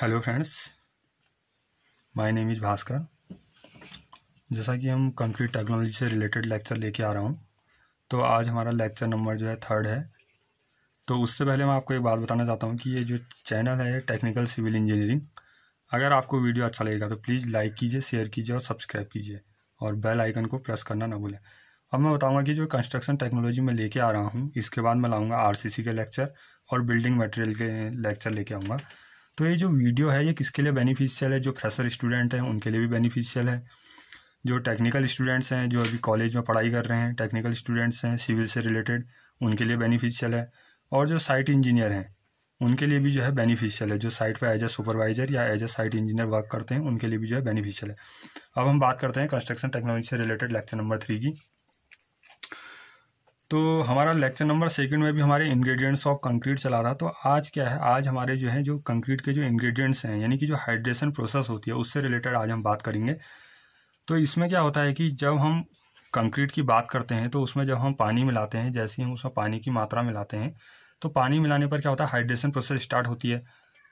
hello friends my name is Bhaskar जैसा कि हम कंक्रीट टेक्नोलॉजी से रिलेटेड लेक्चर लेके आ रहा हूँ तो आज हमारा लेक्चर नंबर जो है थर्ड है तो उससे पहले मैं आपको एक बात बताना चाहता हूँ कि ये जो चैनल है टेक्निकल सिविल इंजीनियरिंग अगर आपको वीडियो अच्छा लगेगा तो प्लीज़ लाइक कीजिए शेयर कीजिए और सब्सक्राइब कीजिए और बेल आइकन को प्रेस करना ना भूलें अब मैं बताऊंगा कि जो कंस्ट्रक्शन टेक्नोलॉजी में लेके आ रहा हूँ इसके बाद मैं लाऊंगा आरसीसी के लेक्चर और बिल्डिंग मटेरियल के लेक्चर लेके आऊँगा तो ये जो वीडियो है ये किसके लिए बेनिफिशियल है जो फ्रेशर स्टूडेंट हैं उनके लिए भी बेनिफिशियल है जो टेक्निकल स्टूडेंट्स हैं जो अभी कॉलेज में पढ़ाई कर रहे हैं टेक्निकल स्टूडेंट्स हैं सिविल से रिलेटेड उनके लिए बेनिफिशियल है और जो साइट इंजीनियर हैं उनके लिए भी जो है बेनिफिशियल है जो साइट पर एज ए सुपरवाइजर या as a site engineer work करते हैं उनके लिए भी जो है बेनिफिशियल है अब हम बात करते हैं कंस्ट्रक्शन टेक्नोलॉजी से रिलेटेड लेक्चर नंबर थ्री की तो हमारा लेक्चर नंबर सेकंड में भी हमारे इंग्रेडिएंट्स ऑफ कंक्रीट चला रहा तो आज क्या है आज हमारे जो है जो कंक्रीट के जो इंग्रेडिएंट्स हैं यानी कि जो हाइड्रेशन प्रोसेस होती है उससे रिलेटेड आज हम बात करेंगे तो इसमें क्या होता है कि जब हम कंक्रीट की बात करते हैं तो उसमें जब हम पानी मिलाते हैं जैसे ही हम उसमें पानी की मात्रा मिलाते हैं तो पानी मिलाने पर क्या होता है हाइड्रेशन प्रोसेस स्टार्ट होती है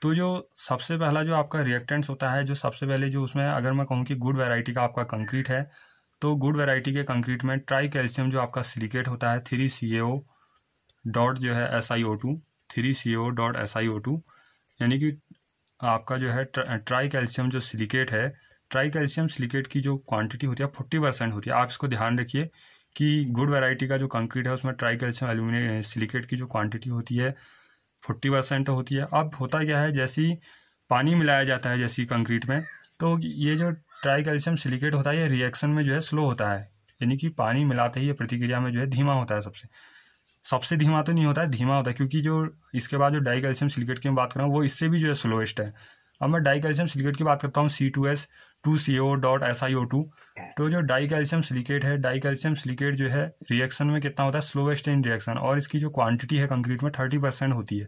तो जो सबसे पहला जो आपका रिएक्टेंट्स होता है जो सबसे पहले जो उसमें अगर मैं कहूँ कि गुड वेराइटी का आपका कंक्रीट है तो गुड वैरायटी के कंक्रीट में ट्राई कैल्शियम जो आपका सिलिकेट होता है थ्री सी डॉट जो है S I O two three C dot S I O two यानी कि आपका जो है ट्राई कैल्शियम जो सिलिकेट है ट्राई कैल्शियम सिलिकेट की जो क्वांटिटी होती है फोर्टी परसेंट होती है आप इसको ध्यान रखिए कि गुड वैरायटी का जो कंक्रीट है उसमें ट्राई कैल्शियम एल्यूमिनियम सिलिकेट की जो क्वांटिटी होती है फोर्टी परसेंट होती है अब होता क्या है जैसी पानी मिलाया जाता है जैसी कंक्रीट में तो ये जो ट्राई कैल्शियम सिलिकेट होता है ये रिएक्शन में जो है स्लो होता है यानी कि पानी मिलाते ही ये प्रतिक्रिया में जो है धीमा होता है सबसे सबसे धीमा तो नहीं होता है धीमा होता है क्योंकि जो इसके बाद जो डाई कैल्शियम सिलिकेट की बात कर रहा हूँ वो इससे भी जो है स्लोएस्ट है अब मैं डाई कैल्शियम सिलिकेट की बात करता हूँ C two S two C O dot S I O two तो जो डाई कैल्शियम सिलिकेट है डाई कैल्शियम सिलिकेट जो है रिएक्शन में कितना होता है स्लोएस्ट इन रिएक्शन और इसकी जो क्वांटिटी है कंक्रीट में थर्टी परसेंट होती है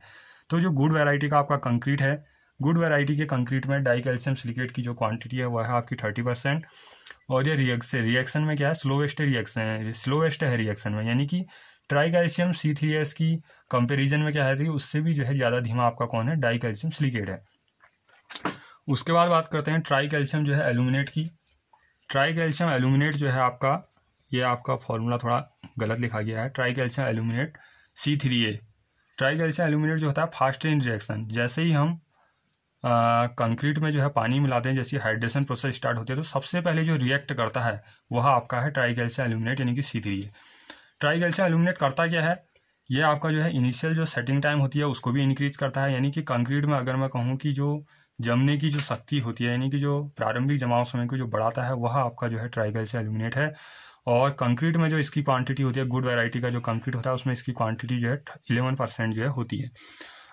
तो जो गुड वेराइटी का आपका कंक्रीट है गुड वैरायटी के कंक्रीट में डाई कैल्शियम सिलिकेट की जो क्वांटिटी है वह है आपकी थर्टी परसेंट और ये रिएक्शन रिएक्शन में क्या है स्लोवेस्ट रिएक्शन स्लोवेस्ट है रिएक्शन में यानी कि tricalcium C three S की कंपेरिजन में क्या है उससे भी जो है ज़्यादा धीमा आपका कौन है डाई कैल्शियम सिलिकेट है उसके बाद बात करते हैं ट्राई कैल्शियम जो है एलुमिनेट की ट्राई कैल्शियम एलुमिनेट जो है आपका ये आपका फॉर्मूला थोड़ा गलत लिखा गया है tricalcium aluminate C three A tricalcium aluminate जो होता है फास्ट रेंज रिएक्शन जैसे ही हम कंक्रीट में जो है पानी मिलाते हैं जैसे हाइड्रेशन प्रोसेस स्टार्ट होती है तो सबसे पहले जो रिएक्ट करता है वह आपका है ट्राइगेल्सिया एल्यूमिनेट यानी कि सी थ्री ट्राइगेल्सिया एल्यूमिनेट करता क्या है ये आपका जो है इनिशियल जो सेटिंग टाइम होती है उसको भी इंक्रीज करता है यानी कि कंक्रीट में अगर मैं कहूँ कि जो जमने की जो शक्ति होती है यानी कि जो प्रारंभिक जमाव समय को जो बढ़ाता है वह आपका जो है ट्राइगल से एल्यूमिनेट है और कंक्रीट में जो इसकी क्वांटिटी होती है गुड वैरायटी का जो कंक्रीट होता है उसमें इसकी क्वांटिटी जो है इलेवन परसेंट जो है होती है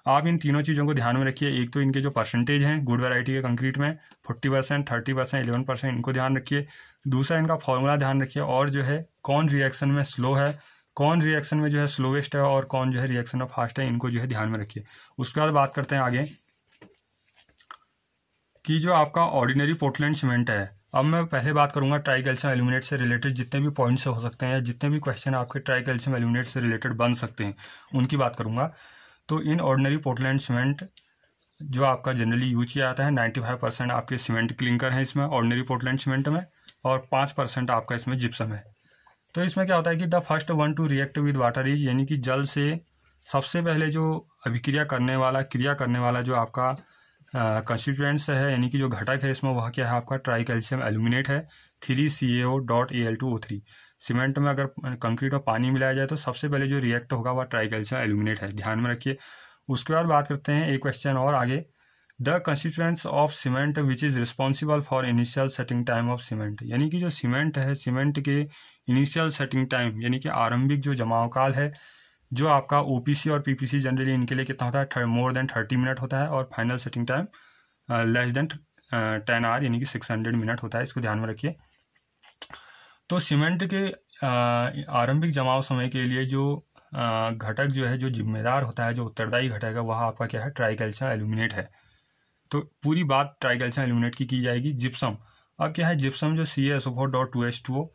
आप इन तीनों चीज़ों को ध्यान में रखिए एक तो इनके जो परसेंटेज हैं गुड वैरायटी के कंक्रीट में forty percent thirty percent eleven percent इनको ध्यान रखिए दूसरा इनका फॉर्मूला ध्यान रखिए और जो है कौन रिएक्शन में स्लो है कौन रिएक्शन में जो है स्लोवेस्ट है और कौन जो है रिएक्शन में फास्ट है इनको जो है ध्यान में रखिए उसके बाद बात करते हैं आगे कि जो आपका ऑर्डिनरी पोर्टलैंड सीमेंट है अब मैं पहले बात करूंगा ट्राई कैल्शियम एल्यूमिनेट से रिलेटेड जितने भी पॉइंट्स हो सकते हैं या जितने भी क्वेश्चन आपके ट्राई कैल्शियम एल्यूमिनेट से रिलेटेड बन सकते हैं उनकी बात करूंगा तो इन ऑर्डनरी पोर्टलैंड सीमेंट जो आपका जनरली यूज किया जाता है नाइन्टी फाइव परसेंट आपके सीमेंट क्लिंकर हैं इसमें ऑर्डनरी पोर्टलैंड सीमेंट में और पाँच परसेंट आपका इसमें जिप्सम है तो इसमें क्या होता है कि the first one to react with water is यानी कि जल से सबसे पहले जो अभिक्रिया करने वाला क्रिया करने वाला जो आपका कंस्टिट्यूएंट्स है यानी कि जो घटक है इसमें वह क्या है आपका ट्राई कैल्शियम एल्यूमिनेट है three C A O dot A L two O three cement में अगर कंक्रीट और पानी मिलाया जाए तो सबसे पहले जो रिएक्ट होगा वह ट्राइकल्शियम एल्यूमिनेट है ध्यान में रखिए उसके बाद बात करते हैं एक क्वेश्चन और आगे the constituents of cement which is responsible for initial setting time of cement यानी कि जो सीमेंट है सीमेंट के इनिशियल सेटिंग टाइम यानी कि आरंभिक जो जमावकाल है जो आपका ओ और पी जनरली इनके लिए कितना होता है मोर देन थर्टी मिनट होता है और final setting time less than ten hour यानी कि सिक्स हंड्रेड मिनट होता है इसको ध्यान में रखिए तो सीमेंट के आरंभिक जमाव समय के लिए जो घटक जो है जो जिम्मेदार होता है जो उत्तरदायी घटक है वह आपका क्या है ट्राइकल्चा एल्यूमिनेट है तो पूरी बात ट्राइकल्चा एल्यूमिनेट की की जाएगी जिप्सम अब क्या है जिप्सम जो C S O four dot two H two O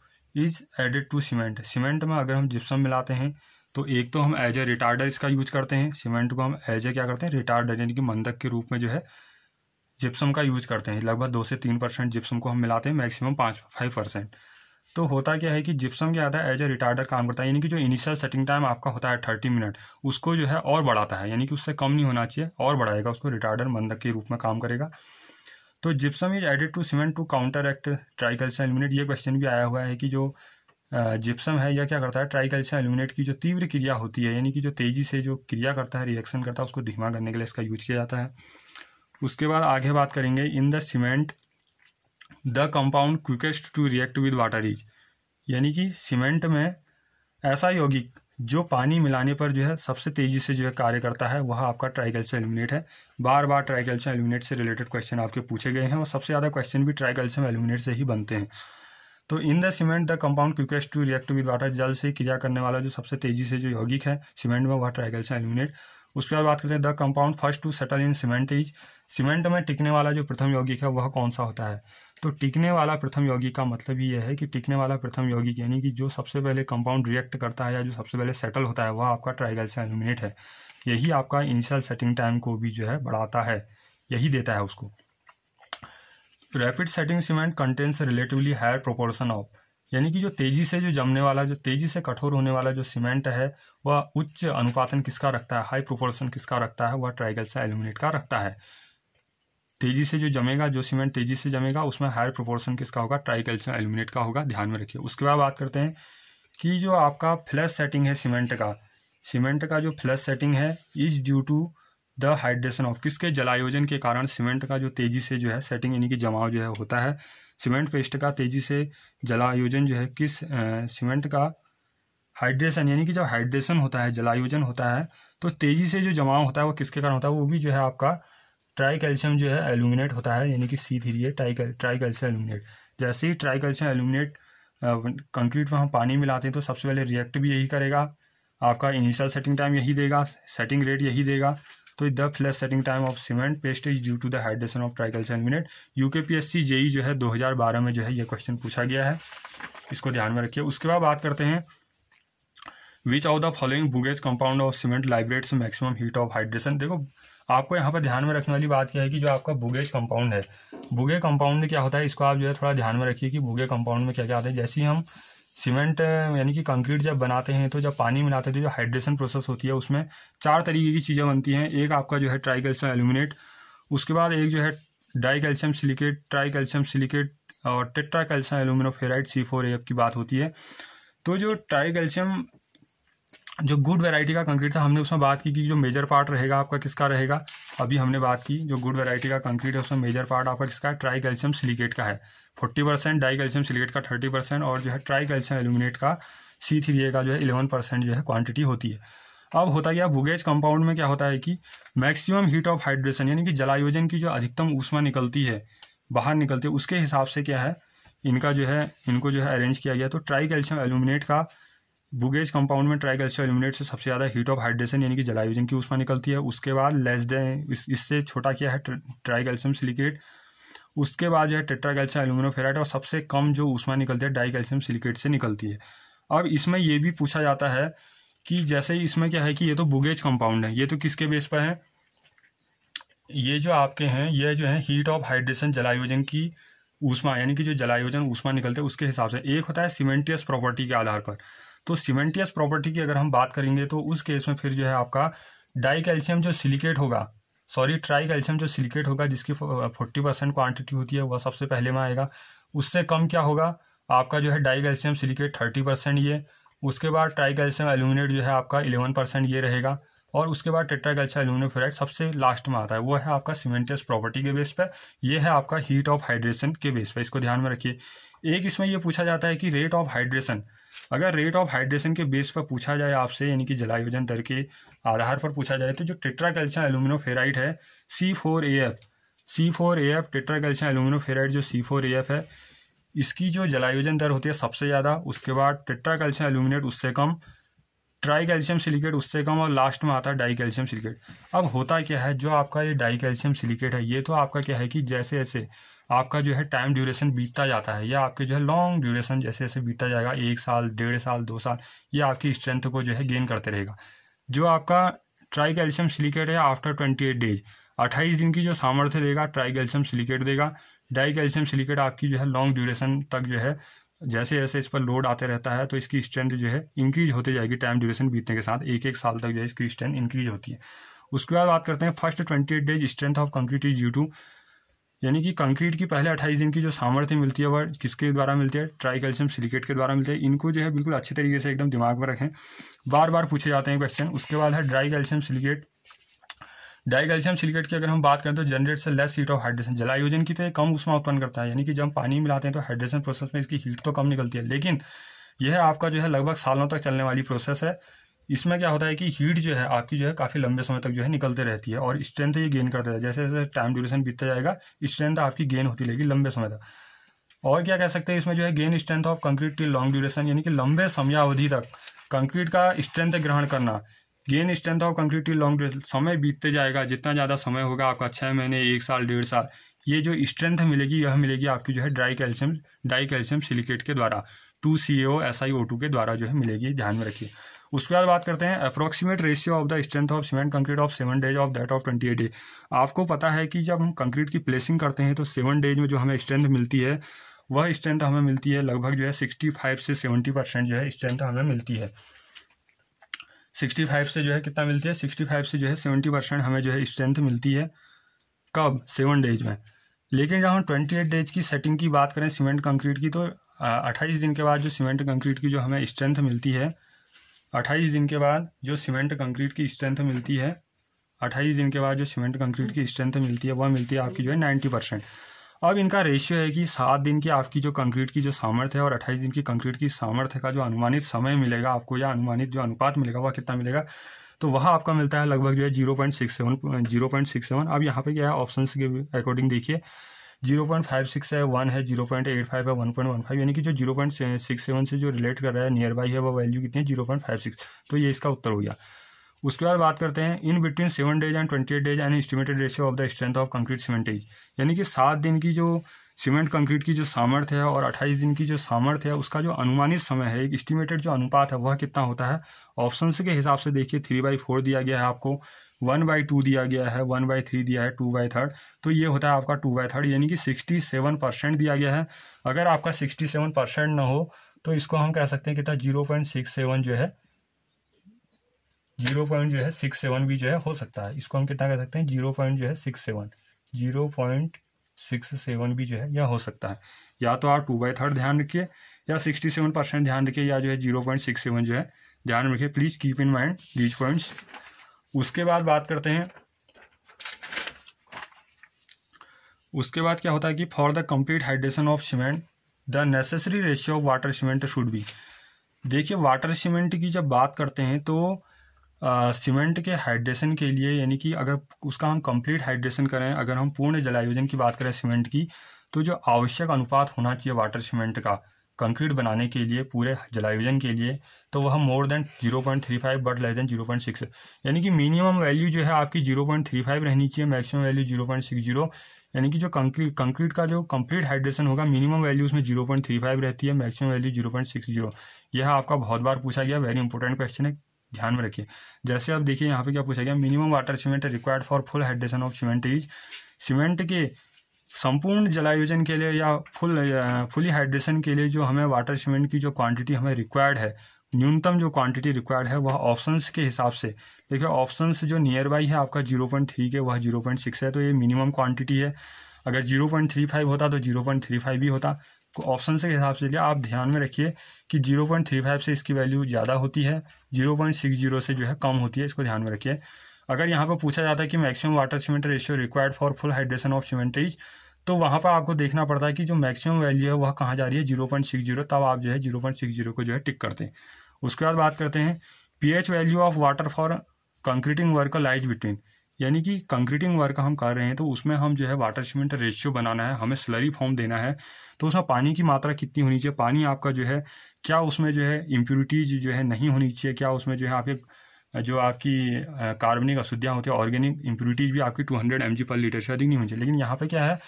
is added to cement cement में अगर हम जिप्सम मिलाते हैं तो एक तो हम एज ए रिटार्डर इसका यूज करते हैं सीमेंट को हम एज ए क्या करते हैं रिटार्डर यानी कि मंदक के रूप में जो है जिप्सम का यूज करते हैं लगभग दो से तीन परसेंट जिप्सम को हम मिलाते हैं मैक्सिमम पाँच फाइव परसेंट तो होता क्या है कि जिप्सम क्या आता है एज ए रिटार्डर काम करता है यानी कि जो इनिशियल सेटिंग टाइम आपका होता है थर्टी मिनट उसको जो है और बढ़ाता है यानी कि उससे कम नहीं होना चाहिए और बढ़ाएगा उसको रिटार्डर मंदक के रूप में काम करेगा तो gypsum is added to cement to counteract tricalcium ये क्वेश्चन भी आया हुआ है कि जो जिप्सम है यह क्या करता है ट्राई कैल्शियम की जो तीव्र क्रिया होती है यानी कि जो तेजी से जो क्रिया करता है रिएक्शन करता है उसको धीमा करने के लिए इसका यूज किया जाता है उसके बाद आगे बात करेंगे in the cement the compound quickest to react with water is यानी कि सीमेंट में ऐसा यौगिक जो पानी मिलाने पर जो है सबसे तेज़ी से जो है कार्य करता है वह आपका ट्राइकल्शियम एल्यूमिनेट है बार बार ट्राइकल्शियम एल्यूमिनेट से रिलेटेड क्वेश्चन आपके पूछे गए हैं और सबसे ज़्यादा क्वेश्चन भी ट्राइकल्शियम एल्यूमिनेट से ही बनते हैं तो in the cement the compound quickest to react with water जल से क्रिया करने वाला जो सबसे तेज़ी से जो यौगिक है सीमेंट में वह ट्राइकल्शियम एल्यूमिनेट उसके बाद बात करते हैं the compound first to settle in cement is cement में टिकने वाला जो प्रथम यौगिक है वह कौन सा होता है तो टिकने वाला प्रथम यौगिक का मतलब ये है कि टिकने वाला प्रथम यौगिक यानी कि जो सबसे पहले कंपाउंड रिएक्ट करता है या जो सबसे पहले सेटल होता है वह आपका ट्राइगल्स एल्यूमिनेट है यही आपका इनिशियल सेटिंग टाइम को भी जो है बढ़ाता है यही देता है उसको rapid setting cement contains relatively higher proportion of यानी कि जो तेजी से जो जमने वाला जो तेजी से कठोर होने वाला जो सीमेंट है वह उच्च अनुपातन किसका रखता है हाई प्रोपोर्शन किसका रखता है वह ट्राइगल से एल्यूमिनेट का रखता है तेजी से जो जमेगा जो सीमेंट तेजी से जमेगा उसमें हायर प्रोपोर्शन किसका होगा से एल्यूमिनेट का होगा ध्यान में रखिए उसके बाद बात करते हैं कि जो आपका फ्लैश सेटिंग है सीमेंट का सीमेंट का जो फ्लैश सेटिंग है is due to the hydration of किसके जलायोजन के कारण सीमेंट का जो तेजी से जो है सेटिंग यानी कि जमाव जो है होता है सीमेंट पेस्ट का तेज़ी से जलायोजन जो है किस सीमेंट का हाइड्रेशन यानी कि जब हाइड्रेशन होता है जलायोजन होता है तो तेज़ी से जो जमाव होता है वो किसके कारण होता है वो भी जो है आपका ट्राई कैल्शियम जो है एल्यूमिनेट होता है यानी कि सी थ्री है ट्राई ट्राई कैल्शियम एल्यूमिनेट जैसे ही ट्राई कैल्शियम एल्यूमिनेट कंक्रीट में हम पानी मिलाते हैं तो सबसे पहले रिएक्ट भी यही करेगा आपका इनिशियल सेटिंग टाइम यही देगा सेटिंग रेट यही देगा तो the flash setting time of cement paste is due to the hydration of tricalcium aluminate U K P S C JE जो है 2012 में जो है ये क्वेश्चन पूछा गया है इसको ध्यान में रखिए उसके बाद बात करते हैं which of the following Bogue's compound of cement liberates maximum heat of hydration देखो आपको यहाँ पर ध्यान में रखने वाली बात क्या है कि जो आपका बुगेज कंपाउंड है बुगे कंपाउंड में क्या होता है इसको आप जो है थोड़ा ध्यान में रखिए कि बुगे कंपाउंड में क्या क्या आता है जैसे ही हम सीमेंट यानी कि कंक्रीट जब बनाते हैं तो जब पानी मिलाते हैं तो जो हाइड्रेशन प्रोसेस होती है उसमें चार तरीके की चीज़ें बनती हैं एक आपका जो है ट्राई कैल्शियम एल्यूमिनेट उसके बाद एक जो है dicalcium silicate tricalcium silicate और tetracalcium aluminoferrite C four F की बात होती है तो जो ट्राई कैल्शियम जो गुड वेराइटी का कंक्रीट था हमने उसमें बात की कि जो मेजर पार्ट रहेगा आपका किसका रहेगा अभी हमने बात की जो गुड वैरायटी का कंक्रीट है उसमें मेजर पार्ट आपका किसका ट्राई कैल्शियम सिलिकेट का है forty percent dicalcium silicate का थर्टी परसेंट और जो है ट्राई कैल्शियम एलुमिनेट का सी थ्री ए का जो है इलेवन परसेंट जो है क्वांटिटी होती है अब होता है बुगेज कंपाउंड में क्या होता है कि मैक्सिमम हीट ऑफ हाइड्रेशन यानी कि जलायोजन की जो अधिकतम ऊष्मा निकलती है बाहर निकलती है उसके हिसाब से क्या है इनका जो है इनको जो है अरेंज किया गया तो ट्राई कैल्शियम एल्यूमिनेट का बुगेज कंपाउंड में ट्राई कैल्शियम एल्यूमिनेट से सबसे ज़्यादा हीट ऑफ हाइड्रेशन यानी कि जलायुजन की उसमें निकलती है उसके बाद लेस देन इस, इससे छोटा क्या है ट्राई कैल्शियम सिलिकेट उसके बाद जो है टेट्राकैल्शियम एल्यूमिनोफेराइट और सबसे कम जो उसमें निकलती है कैल्शियम सिलिकेट से निकलती है अब इसमें यह भी पूछा जाता है कि जैसे इसमें क्या है कि ये तो बुगेज कंपाउंड है ये तो किसके बेस पर है ये जो आपके हैं ये जो है हीट ऑफ हाइड्रेशन जलायोजन की ऊष्मा यानी कि जो जलायोजन ऊष्मा निकलते हैं उसके हिसाब से एक होता है सीमेंटियस प्रॉपर्टी के आधार पर तो सीमेंटियस प्रॉपर्टी की अगर हम बात करेंगे तो उस केस में फिर जो है आपका डाई कैल्शियम जो सिलिकेट होगा सॉरी ट्राई कैल्शियम जो सिलिकेट होगा जिसकी फोर्टी परसेंट क्वान्टिटी होती है वह सबसे पहले में आएगा उससे कम क्या होगा आपका जो है dicalcium silicate thirty percent ये उसके बाद ट्राई कैल्शियम एल्यूमिनेट जो है आपका इलेवन परसेंट ये रहेगा और उसके बाद टेट्रा कैल्शियम फ्लोराइड सबसे लास्ट में आता है वो है आपका सीमेंटियस प्रॉपर्टी के बेस पर यह है आपका हीट ऑफ हाइड्रेशन के बेस पर इसको ध्यान में रखिए एक इसमें यह पूछा जाता है कि रेट ऑफ हाइड्रेशन अगर रेट ऑफ हाइड्रेशन के बेस पर पूछा जाए आपसे यानी कि जलायोजन दर के आधार पर पूछा जाए तो जो टेट्रा कैल्शियम एलुमिनो फेराइड है C four A F C four A F tetracalcium aluminoferrite जो सी फोर ए एफ है इसकी जो जलायोजन दर होती है सबसे ज़्यादा उसके बाद टेट्रा कैल्शियम एलुमिनेट उससे कम ट्राई कैल्शियम सिलिकेट उससे कम और लास्ट में आता है डाई कैल्शियम सिलिकेट अब होता क्या है जो आपका ये डाई कैल्शियम सिलिकेट है ये तो आपका क्या है कि जैसे जैसे आपका जो है टाइम ड्यूरेशन बीतता जाता है या आपके जो है लॉन्ग ड्यूरेशन जैसे जैसे बीतता जाएगा एक साल डेढ़ साल दो साल ये आपकी स्ट्रेंथ को जो है गेन करते रहेगा जो आपका ट्राई कैल्शियम सिलिकेट है आफ्टर ट्वेंटी एट डेज अट्ठाईस दिन की जो सामर्थ्य देगा ट्राई कैल्शियम सिलिकेट देगा डाई कैल्शियम सिलिकेट आपकी जो है लॉन्ग ड्यूरेशन तक जो है जैसे जैसे इस पर लोड आते रहता है तो इसकी स्ट्रेंथ जो है इंक्रीज होते जाएगी टाइम ड्यूरेशन बीतने के साथ एक एक साल तक जो है इसकी स्ट्रेंथ इंक्रीज होती है उसके बाद बात करते हैं first twenty eight days strength of concrete is due to यानी कि कंक्रीट की पहले अट्ठाईस दिन की जो सामर्थ्य मिलती है वह किसके द्वारा मिलती है ट्राई कैल्शियम सिलिकेट के द्वारा मिलती है इनको जो है बिल्कुल अच्छे तरीके से एकदम दिमाग में रखें बार बार पूछे जाते हैं क्वेश्चन उसके बाद है dry calcium silicate dry calcium silicate की अगर हम बात करें तो जनरेट से लेस हीट ऑफ हाइड्रेशन जलायोजन की तो ये कम उसमें उत्पन्न करता है यानी कि जब हम पानी मिलाते हैं तो हाइड्रेशन प्रोसेस में इसकी हीट तो कम निकलती है लेकिन यह आपका जो है लगभग सालों तक चलने वाली प्रोसेस है इसमें क्या होता है कि हीट जो है आपकी जो है काफ़ी लंबे समय तक जो है निकलते रहती है और स्ट्रेंथ ये गेन करता है जैसे जैसे टाइम ड्यूरेशन बीतता जाएगा स्ट्रेंथ आपकी गेन होती रहेगी लंबे समय तक और क्या कह सकते हैं इसमें जो है gain strength of concrete at long duration यानी कि लंबे समयावधि तक कंक्रीट का स्ट्रेंथ ग्रहण करना gain strength of concrete at long duration समय बीतते जाएगा जितना ज़्यादा समय होगा आपका छः महीने एक साल डेढ़ साल ये जो स्ट्रेंथ मिलेगी यह मिलेगी आपकी जो है dry calcium dicalcium silicate के द्वारा two C O S I O two के द्वारा जो है मिलेगी ध्यान में रखिए उसके बाद बात करते हैं approximate ratio of the strength of cement concrete of seven days of that of twenty eight आपको पता है कि जब हम कंक्रीट की प्लेसिंग करते हैं तो सेवन डेज में जो हमें स्ट्रेंथ मिलती है वह स्ट्रेंथ हमें मिलती है लगभग जो है सिक्सटी फाइव से सेवेंटी परसेंट जो है स्ट्रेंथ हमें मिलती है सिक्सटी फाइव से जो है कितना मिलती है सिक्सटी फाइव से जो है सेवेंटी परसेंट हमें जो है स्ट्रेंथ मिलती है कब सेवन डेज में लेकिन जब हम ट्वेंटी एट डेज की सेटिंग की बात करें सीमेंट कंक्रीट की तो अट्ठाईस दिन के बाद जो सीमेंट कंक्रीट की जो हमें स्ट्रेंथ मिलती है अट्ठाईस दिन के बाद जो सीमेंट कंक्रीट की स्ट्रेंथ मिलती है अट्ठाईस दिन के बाद जो सीमेंट कंक्रीट की स्ट्रेंथ मिलती है वह मिलती है आपकी जो है नाइन्टी परसेंट अब इनका रेशियो है कि सात दिन की आपकी जो कंक्रीट की जो सामर्थ्य है और अट्ठाईस दिन की कंक्रीट की सामर्थ्य का जो अनुमानित समय मिलेगा आपको या अनुमानित जो अनुपात मिलेगा वह कितना मिलेगा तो वह आपका मिलता है लगभग जो है zero point six seven zero point six seven अब यहाँ पे क्या है ऑप्शन के अकॉर्डिंग देखिए जीरो पॉइंट फाइव सिक्स है वन है जीरो पॉइंट एट फाइव है वन पॉइंट वन फाइव यानी कि जो जीरो पॉइंट सिक्स सेवन से जो रिलेट कर रहा है नियर बाई है वो वैल्यू कितनी है जीरो पॉइंट फाइव सिक्स तो ये इसका उत्तर हो गया उसके बाद बात करते हैं in between seven days and twenty eight days and estimated ratio of the strength of concrete cementage यानी कि सात दिन की जो सीमेंट कंक्रीट की जो सामर्थ्य है और अट्ठाईस दिन की जो सामर्थ्य है उसका जो अनुमानित समय है एक एस्टिमेटेड जो अनुपात है वह कितना होता है ऑप्शन के हिसाब से देखिए थ्री बाई फोर दिया गया है आपको वन बाई टू दिया गया है वन बाई थ्री दिया है टू बाई थर्ड तो ये होता है आपका टू बाई थर्ड यानी कि सिक्सटी सेवन परसेंट दिया गया है अगर आपका सिक्सटी सेवन परसेंट ना हो तो इसको हम कह सकते हैं कितना जीरो पॉइंट सिक्स सेवन जो है जीरो पॉइंट जो है सिक्स सेवन भी जो है हो सकता है इसको हम कितना कह सकते हैं जीरो पॉइंट जो है six seven zero point six seven भी जो है यह हो सकता है या तो आप टू बाई थर्ड ध्यान रखिए या सिक्सटी सेवन परसेंट ध्यान रखिए या जो है जीरो पॉइंट सिक्स सेवन जो है ध्यान रखिए please keep in mind these points उसके बाद बात करते हैं उसके बाद क्या होता है कि for the complete hydration of cement the necessary ratio of water cement should be देखिए वाटर सीमेंट की जब बात करते हैं तो सीमेंट के हाइड्रेशन के लिए यानी कि अगर उसका हम कंप्लीट हाइड्रेशन करें अगर हम पूर्ण जलायोजन की बात करें सीमेंट की तो जो आवश्यक अनुपात होना चाहिए वाटर सीमेंट का कंक्रीट बनाने के लिए पूरे जलायोजन के लिए तो वह more than zero point three five but less than zero point six यानी कि मिनिमम वैल्यू जो है आपकी जीरो पॉइंट थ्री फाइव रहनी चाहिए maximum value zero point six zero यानी कि जो कंक्रीट कंक्रीट का जो कंप्लीट हाइड्रेशन होगा मिनिमम वैल्यू उसमें जीरो पॉइंट थ्री फाइव रहती है maximum value zero point six zero यह आपका बहुत बार पूछा गया वेरी इंपॉर्टेंट क्वेश्चन है ध्यान में रखिए जैसे आप देखिए यहाँ पे क्या पूछा गया minimum water cement required for full hydration of cement is cement के संपूर्ण जलायोजन के लिए या फुल फुली हाइड्रेशन के लिए जो हमें वाटर सीमेंट की जो क्वांटिटी हमें रिक्वायर्ड है न्यूनतम जो क्वांटिटी रिक्वायर्ड है वह ऑप्शंस के हिसाब से देखिए ऑप्शंस जो नियर बाई है आपका जीरो पॉइंट थ्री के वह जीरो पॉइंट सिक्स है तो ये मिनिमम क्वांटिटी है अगर जीरो पॉइंट थ्री फाइव होता तो जीरो पॉइंट थ्री फाइव ही होता तो ऑप्शन के हिसाब से लिए आप ध्यान में रखिए कि जीरो पॉइंट थ्री फाइव से इसकी वैल्यू ज़्यादा होती है जीरो पॉइंट सिक्स जीरो से जो है कम होती है इसको ध्यान में रखिए अगर यहाँ पर पूछा जाता है कि maximum water cement ratio required for full hydration of cement is तो वहाँ पर आपको देखना पड़ता है कि जो मैक्सिमम वैल्यू है वह कहाँ जा रही है जीरो पॉइंट सिक्स जीरो तब आप जो है जीरो पॉइंट सिक्स जीरो को जो है टिक करते हैं उसके बाद बात करते हैं pH value of water for concreting work lies between यानी कि कंक्रीटिंग वर्क हम कर रहे हैं तो उसमें हम जो है वाटर सीमेंट रेशियो बनाना है हमें स्लरी फॉर्म देना है तो उसमें पानी की मात्रा कितनी होनी चाहिए पानी आपका जो है क्या उसमें जो है इम्प्यूरिटीज जो है नहीं होनी चाहिए क्या उसमें जो है आपके जो आपकी कार्बनिक अशुद्धियाँ होती है ऑर्गेनिक इम्प्यूरिटीज भी आपकी टू हंड्रेड एम जी पर लीटर से अधिक नहीं होनी चाहिए लेकिन यहाँ पर क्या है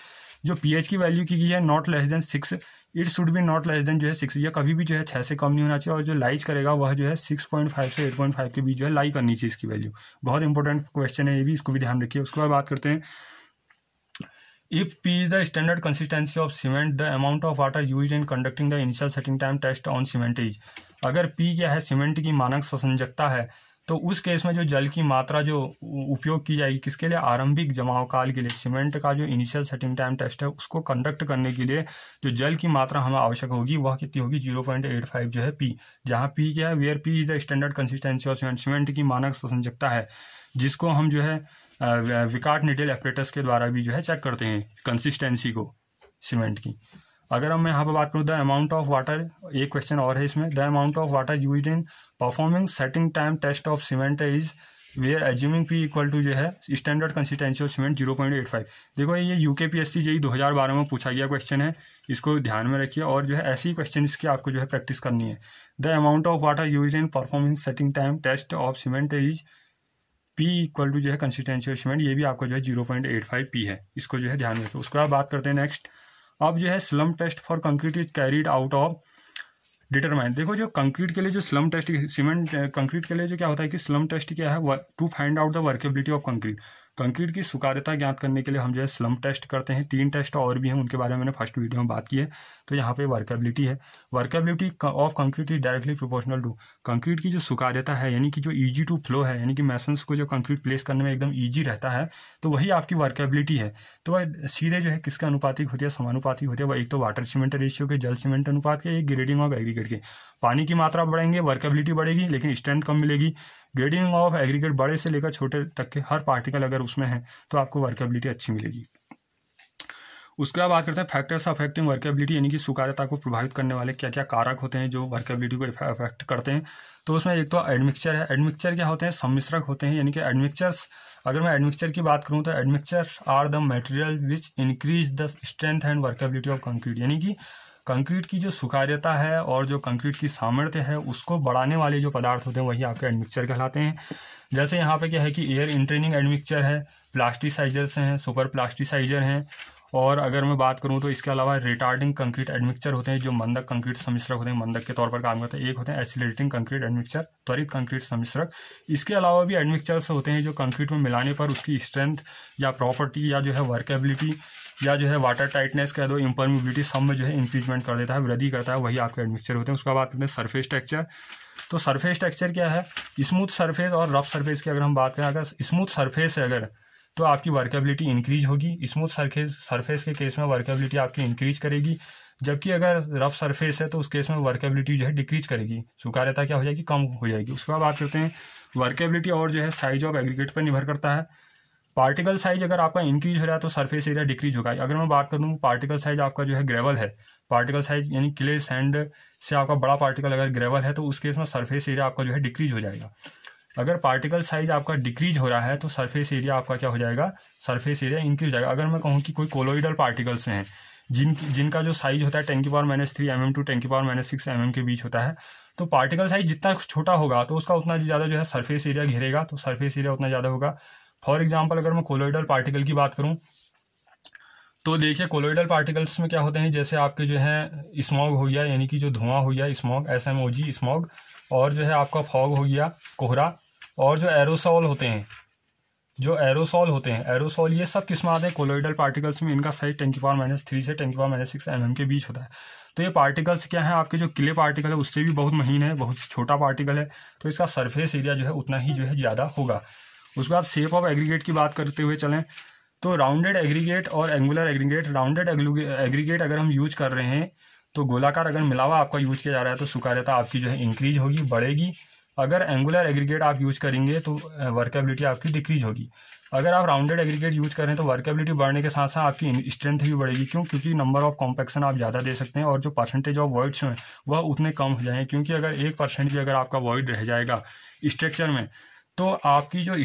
जो पीएच की वैल्यू की गई है not less than six it should be not less than जो है सिक्स या कभी भी जो है छः से कम नहीं होना चाहिए और जो लाइज करेगा वह जो है सिक्स पॉइंट फाइव से एट पॉइंट फाइव के बीच जो है लाई करनी चाहिए इसकी वैल्यू बहुत इंपॉर्टेंट क्वेश्चन है ये भी इसको भी ध्यान रखिए उसके बाद बात करते हैं if P is the standard consistency of cement the amount of water use in conducting the initial setting time test on cement is अगर पी क्या है सीमेंट की मानक ससंजकता है तो उस केस में जो जल की मात्रा जो उपयोग की जाएगी किसके लिए आरंभिक जमाव काल के लिए सीमेंट का जो इनिशियल सेटिंग टाइम टेस्ट है उसको कंडक्ट करने के लिए जो जल की मात्रा हमें आवश्यक होगी वह कितनी होगी जीरो पॉइंट एट फाइव जो है पी जहाँ पी क्या है where P is the standard consistency of cement cement की मानक संजकता है जिसको हम जो है विकाट निटेल एपरेटस के द्वारा भी जो है चेक करते हैं कंसिस्टेंसी को सीमेंट की अगर हम यहाँ पर बात करूँ द अमाउंट ऑफ वाटर एक क्वेश्चन और है इसमें the amount of water use in performing setting time test of cement is are assuming P equal to जो है standard consistency of cement zero point eight five देखो ये you K P S सी जी दो हज़ार बारह में पूछा गया क्वेश्चन है इसको ध्यान में रखिए और जो है ऐसी क्वेश्चन की आपको जो है प्रैक्टिस करनी है the amount of water use in performing setting time test of cement is P equal to जो है कंसिस्टेंसी ऑफ सीमेंट ये भी आपको जो है zero point eight five P है इसको जो है ध्यान में रखिए उसके बाद बात करते हैं नेक्स्ट अब जो है slump test for concrete is carried out of determine देखो जो कंक्रीट के लिए जो स्लम टेस्ट सीमेंट कंक्रीट के लिए जो क्या होता है कि स्लम टेस्ट क्या है to find out the workability of concrete concrete की सुकार्यता ज्ञात करने के लिए हम जो है स्लम टेस्ट करते हैं तीन टेस्ट और भी हैं उनके बारे में मैंने फर्स्ट वीडियो में बात की है तो यहाँ पे वर्केबिलिटी है workability of concrete is directly proportional to concrete की जो सुकार्यता है यानी कि जो ईजी टू फ्लो है यानी कि मैसन्स को जो कंक्रीट प्लेस करने में एकदम ईजी रहता है तो वही आपकी वर्केबिलिटी है तो वह सीधे जो है किसके अनुपातिक होती है समानुपातिक होती है वह एक तो वाटर सीमेंट रेशियो के जल सीमेंट अनुपात के एक ग्रेडिंग ऑफ एग्रीगेट के पानी की मात्रा बढ़ेंगे वर्केबिलिटी बढ़ेगी लेकिन स्ट्रेंथ कम मिलेगी ग्रेडिंग ऑफ एग्रीगेट बड़े से लेकर छोटे तक के हर पार्टिकल अगर उसमें है तो आपको वर्केबिलिटी अच्छी मिलेगी उसके बाद बात करते हैं फैक्टर्स अफेक्टिंग वर्केबिलिटी यानी कि सुकारता को प्रभावित करने वाले क्या क्या कारक होते हैं जो वर्केबिलिटी को अफेक्ट करते हैं तो उसमें एक तो एडमिक्चर है एडमिक्चर क्या होते हैं सम्मिश्रक होते हैं यानी कि एडमिक्चर्स अगर मैं एडमिक्चर की बात करूँ तो admixtures are the material which increase the strength and workability of concrete यानी कि कंक्रीट की जो सुकार्यता है और जो कंक्रीट की सामर्थ्य है उसको बढ़ाने वाले जो पदार्थ होते हैं वही आपके एडमिक्चर कहलाते हैं जैसे यहाँ पे क्या है कि एयर इंट्रेनिंग एडमिक्चर है प्लास्टिसाइजर्स हैं सुपर प्लास्टिसाइजर हैं और अगर मैं बात करूँ तो इसके अलावा रिटार्डिंग कंक्रीट एडमिक्चर होते हैं जो मंदक कंक्रीट समिश्रक होते हैं मंदक के तौर पर काम करते हैं एक होते हैं एसिलेटिंग कंक्रीट एडमिक्चर त्वरित कंक्रीट सम्मिश्रक इसके अलावा भी एडमिक्चर्स होते हैं जो कंक्रीट में मिलाने पर उसकी स्ट्रेंथ या प्रॉपर्टी या जो है वर्केबिलिटी या जो है वाटर टाइटनेस कह दो इम्परमिबिलिटी सब में जो है इंक्रीजमेंट कर देता है वृद्धि करता है वही आपके एडमिक्चर होते हैं उसका बात करते हैं सर्फेस टेक्चर तो सर्फेस टेक्चर क्या है स्मूथ सर्फेस और रफ सर्फेस की अगर हम बात करें अगर स्मूथ सर्फेस है अगर तो आपकी वर्केबिलिटी इंक्रीज होगी स्मूथ सरफेस सरफेस के केस में वर्केबिलिटी आपकी इंक्रीज करेगी जबकि अगर रफ सरफेस है तो उस केस में वर्केबिलिटी जो है डिक्रीज करेगी स्वीकार्यता क्या हो जाएगी कम हो जाएगी उसके बाद आप कहते हैं वर्केबिलिटी और जो है साइज ऑफ एग्रीगेट पर निर्भर करता है पार्टिकल साइज अगर आपका इंक्रीज हो रहा है तो सरफेस एरिया डिक्रीज होगा अगर मैं बात करूँ पार्टिकल साइज आपका जो है ग्रेवल है पार्टिकल साइज यानी क्ले सैंड से आपका बड़ा पार्टिकल अगर ग्रेवल है तो उस केस में सरफेस एरिया आपका जो है डिक्रीज हो जाएगा अगर पार्टिकल साइज आपका डिक्रीज हो रहा है तो सरफेस एरिया आपका क्या हो जाएगा सरफेस एरिया इंक्रीज हो जाएगा अगर मैं कहूँ कि कोई कोलोइडल पार्टिकल्स हैं जिन जिनका जो साइज होता है टेन की power minus three M M to ten की power minus six M M के बीच होता है तो पार्टिकल साइज जितना छोटा होगा तो उसका उतना ज़्यादा जो है सरफेस एरिया घेरेगा तो सरफेस एरिया उतना ज़्यादा होगा फॉर एग्जाम्पल अगर मैं कोलोइडल पार्टिकल की बात करूँ तो देखिए कोलोइडल पार्टिकल्स में क्या होते हैं जैसे आपके जो है स्मॉग हो गया यानी कि जो धुआं हो गया smog S M O G smog और जो है आपका फॉग हो गया कोहरा और जो एरोसॉल होते हैं जो एरोसॉल होते हैं एरोसॉल ये सब किस्म आते हैं कोलोइडल पार्टिकल्स में इनका साइज टेंकी फॉर पावर माइनस थ्री से टेंकी फॉर पावर माइनस सिक्स एम के बीच होता है तो ये पार्टिकल्स क्या है आपके जो किले पार्टिकल है उससे भी बहुत महीन है बहुत छोटा पार्टिकल है तो इसका सरफेस एरिया जो है उतना ही जो है ज़्यादा होगा उसके बाद सेप ऑफ एग्रीगेट की बात करते हुए चलें तो राउंडेड एग्रीगेट और एंगुलर एग्रीगेट राउंडेड एग्रीगेट अगर हम यूज कर रहे हैं तो गोलाकार अगर मिलावा आपका यूज किया जा रहा है तो सुकार्यता आपकी जो है इंक्रीज होगी बढ़ेगी अगर एंगुलर एग्रीगेट आप यूज करेंगे तो वर्केबिलिटी आपकी डिक्रीज होगी अगर आप राउंडेड एग्रीगेट यूज करें तो वर्केबिलिटी बढ़ने के साथ साथ आपकी स्ट्रेंथ भी बढ़ेगी क्यों क्योंकि नंबर ऑफ कॉम्पेक्शन आप ज़्यादा दे सकते हैं और जो परसेंटेज ऑफ वर्ड्स हैं वह उतने कम हो जाएंगे क्योंकि अगर एक परसेंट भी अगर आपका वर्ड रह जाएगा स्ट्रक्चर में तो आपकी जो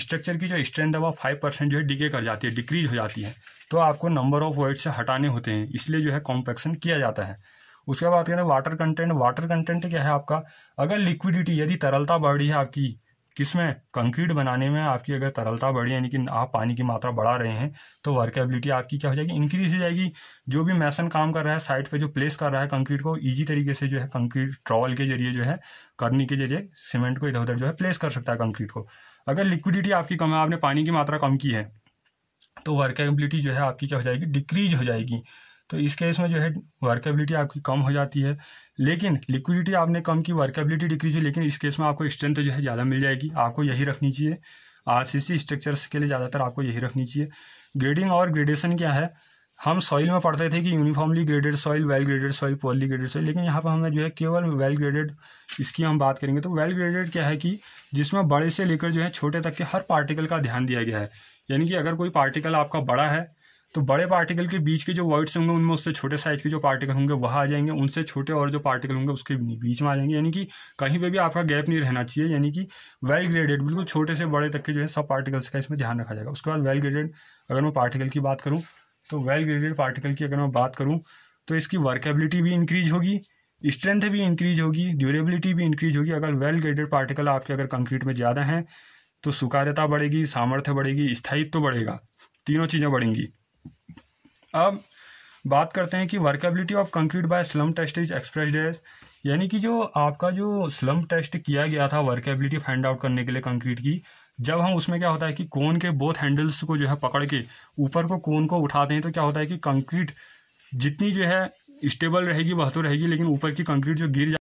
स्ट्रक्चर की जो स्ट्रेंथ है वह फाइव परसेंट जो है डिके कर जाती है डिक्रीज हो जाती है तो आपको नंबर ऑफ वर्ड्स से हटाने होते हैं इसलिए जो है कॉम्पेक्शन किया जाता है उसके बाद करें वाटर कंटेंट वाटर कंटेंट क्या है आपका अगर लिक्विडिटी यदि तरलता बढ़ रही है आपकी किसमें कंक्रीट बनाने में आपकी अगर तरलता बढ़ी यानी कि आप पानी की मात्रा बढ़ा रहे हैं तो वर्केबिलिटी आपकी क्या हो जाएगी इंक्रीज हो जाएगी जो भी मैसन काम कर रहा है साइट पे जो प्लेस कर रहा है कंक्रीट को इजी तरीके से जो है कंक्रीट ट्रॉवल के जरिए जो है करने के जरिए सीमेंट को इधर उधर जो है प्लेस कर सकता है कंक्रीट को अगर लिक्विडिटी आपकी कम है आपने पानी की मात्रा कम की है तो वर्केबिलिटी जो है आपकी क्या हो जाएगी डिक्रीज हो जाएगी तो इस केस में जो है वर्केबिलिटी आपकी कम हो जाती है लेकिन लिक्विडिटी आपने कम की वर्केबिलिटी डिक्रीज हुई लेकिन इस केस में आपको स्ट्रेंथ जो है ज़्यादा मिल जाएगी आपको यही रखनी चाहिए आरसीसी स्ट्रक्चर्स के लिए ज़्यादातर आपको यही रखनी चाहिए ग्रेडिंग और ग्रेडेशन क्या है हम सॉइल में पढ़ते थे कि uniformly graded soil well graded soil poorly graded soil लेकिन यहाँ पर हमें जो है केवल वेल ग्रेडेड इसकी हम बात करेंगे तो वेल ग्रेडेड क्या है कि जिसमें बड़े से लेकर जो है छोटे तक के हर पार्टिकल का ध्यान दिया गया है यानी कि अगर कोई पार्टिकल आपका बड़ा है तो बड़े पार्टिकल के बीच के जो वर्ड्स होंगे उनमें उससे छोटे साइज के जो पार्टिकल होंगे वह आ जाएंगे उनसे छोटे और जो पार्टिकल होंगे उसके बीच में आ जाएंगे यानी कि कहीं पर भी आपका गैप नहीं रहना चाहिए यानी कि वेल ग्रेडेड बिल्कुल छोटे से बड़े तक के जो है सब पार्टिकल्स का इसमें ध्यान रखा जाएगा उसके बाद वेल ग्रेडेड अगर मैं पार्टिकल की बात करूँ तो वेल ग्रेडेड पार्टिकल की अगर मैं बात करूँ तो इसकी वर्केबिलिटी भी इंक्रीज होगी स्ट्रेंथ भी इंक्रीज होगी ड्यूरेबिलिटी भी इंक्रीज होगी अगर वेल ग्रेडेड पार्टिकल आपके अगर कंक्रीट में ज़्यादा हैं तो सुकार्यता बढ़ेगी सामर्थ्य बढ़ेगी स्थायित्व तो बढ़ेगा तीनों चीज़ें बढ़ेंगी अब बात करते हैं कि workability of concrete by slump test is expressed as यानी कि जो आपका जो स्लम टेस्ट किया गया था वर्केबिलिटी फाइंड आउट करने के लिए कंक्रीट की जब हम उसमें क्या होता है कि कोन के बोथ हैंडल्स को जो है पकड़ के ऊपर को कोन को उठाते हैं तो क्या होता है कि कंक्रीट जितनी जो है स्टेबल रहेगी वह तो रहेगी लेकिन ऊपर की कंक्रीट जो गिर